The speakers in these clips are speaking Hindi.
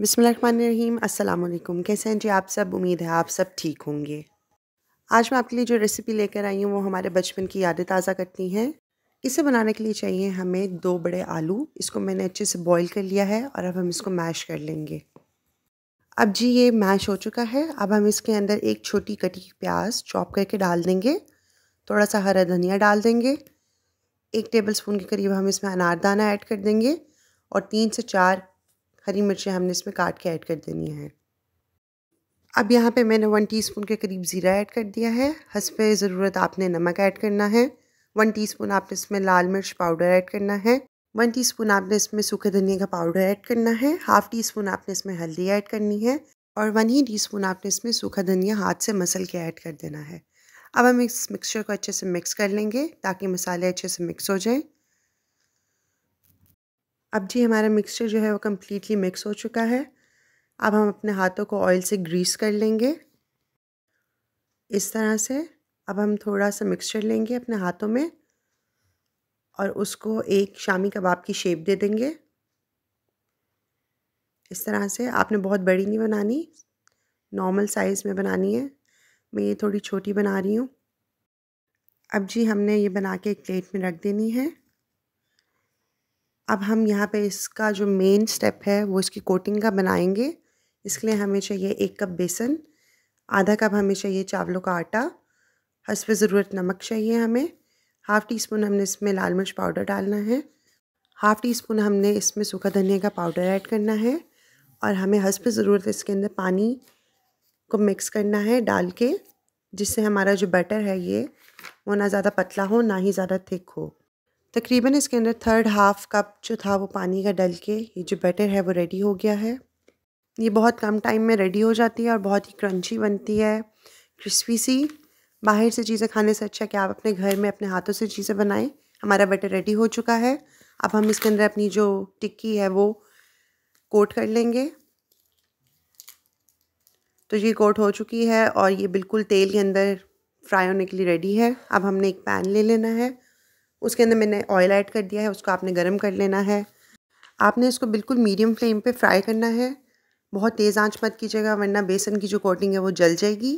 बिसमीम अल्लाम कैसे हैं जी आप सब उम्मीद है आप सब ठीक होंगे आज मैं आपके लिए जो रेसिपी लेकर आई हूँ वो हमारे बचपन की यादें ताज़ा करती हैं इसे बनाने के लिए चाहिए हमें दो बड़े आलू इसको मैंने अच्छे से बॉईल कर लिया है और अब हम इसको मैश कर लेंगे अब जी ये मैश हो चुका है अब हम इसके अंदर एक छोटी कटी प्याज चॉप करके डाल देंगे थोड़ा सा हरा धनिया डाल देंगे एक टेबल स्पून के करीब हम इसमें अनारदाना ऐड कर देंगे और तीन से चार हरी मिर्चें हमने इसमें काट के ऐड कर देनी है अब यहाँ पे मैंने वन टीस्पून के करीब ज़ीरा ऐड कर दिया है हंसप ज़रूरत आपने नमक ऐड करना है वन टीस्पून आपने इसमें लाल मिर्च पाउडर ऐड करना है वन टीस्पून आपने इसमें सूखे धनिया का पाउडर ऐड करना है हाफ़ टी स्पून आपने इसमें हल्दी ऐड करनी है और वन ही टी स्पून आपने इसमें सूखा धनिया हाथ से मसल के ऐड कर देना है अब हम इस मिक्सचर को अच्छे से मिक्स कर लेंगे ताकि मसाले अच्छे से मिक्स हो जाएँ अब जी हमारा मिक्सचर जो है वो कम्प्लीटली मिक्स हो चुका है अब हम अपने हाथों को ऑयल से ग्रीस कर लेंगे इस तरह से अब हम थोड़ा सा मिक्सचर लेंगे अपने हाथों में और उसको एक शामी कबाब की शेप दे देंगे इस तरह से आपने बहुत बड़ी नहीं बनानी नॉर्मल साइज़ में बनानी है मैं ये थोड़ी छोटी बना रही हूँ अब जी हमने ये बना के एक प्लेट में रख देनी है अब हम यहाँ पे इसका जो मेन स्टेप है वो इसकी कोटिंग का बनाएंगे इसके लिए हमें चाहिए एक कप बेसन आधा कप हमें चाहिए चावलों का आटा हसब ज़रूरत नमक चाहिए हमें हाफ़ टी स्पून हमने इसमें लाल मिर्च पाउडर डालना है हाफ़ टी स्पून हमने इसमें सूखा धनिया का पाउडर ऐड करना है और हमें हसब ज़रूरत इसके अंदर पानी को मिक्स करना है डाल के जिससे हमारा जो बटर है ये वो ना ज़्यादा पतला हो ना ही ज़्यादा थिक हो तकरीबन इसके अंदर थर्ड हाफ कप जो था वो पानी का डल के ये जो बैटर है वो रेडी हो गया है ये बहुत कम टाइम में रेडी हो जाती है और बहुत ही क्रंची बनती है क्रिस्पी सी बाहर से चीज़ें खाने से अच्छा कि आप अपने घर में अपने हाथों से चीज़ें बनाएं हमारा बैटर रेडी हो चुका है अब हम इसके अंदर अपनी जो टिक्की है वो कोट कर लेंगे तो ये कोट हो चुकी है और ये बिल्कुल तेल के अंदर फ्राई होने के लिए रेडी है अब हमने एक पैन ले लेना है उसके अंदर मैंने ऑयल ऐड कर दिया है उसको आपने गर्म कर लेना है आपने इसको बिल्कुल मीडियम फ्लेम पे फ्राई करना है बहुत तेज़ आंच मत कीजिएगा वरना बेसन की जो कोटिंग है वो जल जाएगी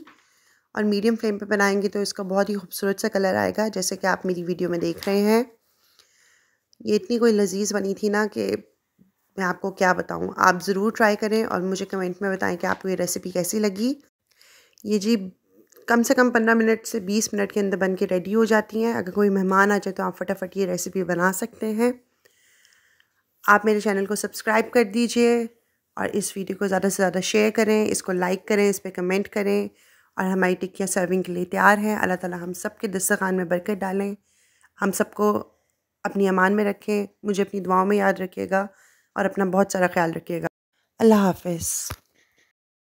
और मीडियम फ्लेम पे बनाएंगे तो इसका बहुत ही खूबसूरत सा कलर आएगा जैसे कि आप मेरी वीडियो में देख रहे हैं ये इतनी कोई लजीज बनी थी ना कि मैं आपको क्या बताऊँ आप ज़रूर ट्राई करें और मुझे कमेंट में बताएं कि आपको ये रेसिपी कैसी लगी ये जी कम से कम पंद्रह मिनट से बीस मिनट के अंदर बन के रेडी हो जाती हैं अगर कोई मेहमान आ जाए तो आप फटाफट ये रेसिपी बना सकते हैं आप मेरे चैनल को सब्सक्राइब कर दीजिए और इस वीडियो को ज़्यादा से ज़्यादा शेयर करें इसको लाइक करें इस पर कमेंट करें और हमारी टिक्कियाँ सर्विंग के लिए तैयार हैं अल्लाह ताला हम सब के दस्तखान में बरकत डालें हम सबको अपनी अमान में रखें मुझे अपनी दुआओं में याद रखिएगा और अपना बहुत सारा ख्याल रखिएगा अल्लाह हाफिज़